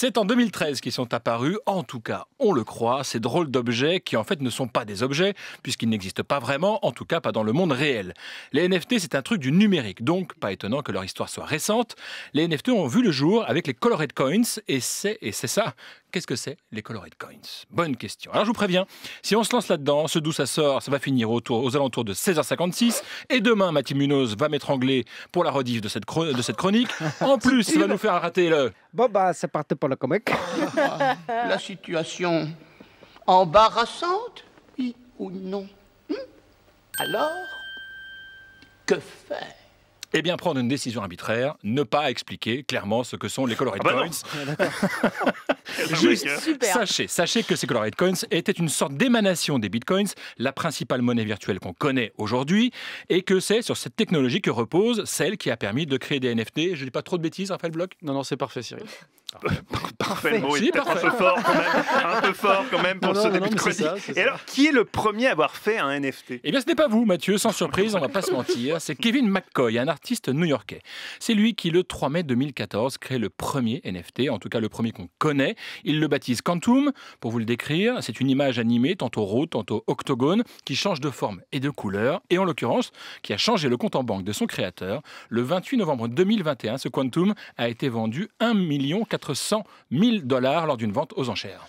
C'est en 2013 qu'ils sont apparus, en tout cas on le croit, ces drôles d'objets qui en fait ne sont pas des objets puisqu'ils n'existent pas vraiment, en tout cas pas dans le monde réel. Les NFT c'est un truc du numérique, donc pas étonnant que leur histoire soit récente. Les NFT ont vu le jour avec les Colored Coins et c'est, et c'est ça Qu'est-ce que c'est les colored coins Bonne question. Alors je vous préviens, si on se lance là-dedans, ce d'où ça sort, ça va finir autour, aux alentours de 16h56. Et demain, Mathieu Munoz va m'étrangler pour la rediff de cette, de cette chronique. En plus, il va nous faire rater le... Bon bah ça partait pour la comique. la situation embarrassante, oui ou non hmm Alors, que faire eh bien, prendre une décision arbitraire, ne pas expliquer clairement ce que sont les colored ah bah coins. Ah, Ah, Juste, sachez, sachez que ces Colored Coins étaient une sorte d'émanation des Bitcoins, la principale monnaie virtuelle qu'on connaît aujourd'hui, et que c'est sur cette technologie que repose celle qui a permis de créer des NFT. Je ne dis pas trop de bêtises, Raphaël Bloch Non, non, c'est parfait, Cyril. Parfait. un peu fort quand même, pour ce début de chronique. Et alors, qui est le premier à avoir fait un NFT Eh bien, ce n'est pas vous, Mathieu, sans surprise, on ne va pas se mentir. C'est Kevin McCoy, un artiste new-yorkais. C'est lui qui, le 3 mai 2014, crée le premier NFT, en tout cas le premier qu'on connaît. Il le baptise Quantum. Pour vous le décrire, c'est une image animée, tantôt rose, tantôt octogone, qui change de forme et de couleur, et en l'occurrence, qui a changé le compte en banque de son créateur. Le 28 novembre 2021, ce Quantum a été vendu 1 400 000 dollars lors d'une vente aux enchères.